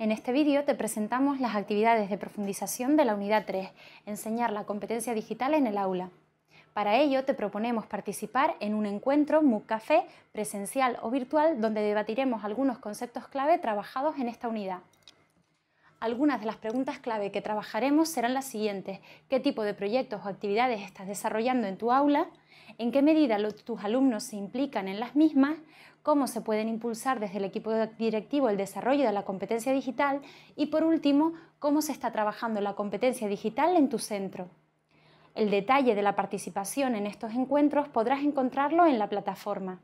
En este vídeo te presentamos las actividades de profundización de la unidad 3, enseñar la competencia digital en el aula. Para ello te proponemos participar en un encuentro MOOC Café presencial o virtual donde debatiremos algunos conceptos clave trabajados en esta unidad. Algunas de las preguntas clave que trabajaremos serán las siguientes. ¿Qué tipo de proyectos o actividades estás desarrollando en tu aula? ¿En qué medida tus alumnos se implican en las mismas? ¿Cómo se pueden impulsar desde el equipo directivo el desarrollo de la competencia digital? Y por último, ¿cómo se está trabajando la competencia digital en tu centro? El detalle de la participación en estos encuentros podrás encontrarlo en la plataforma.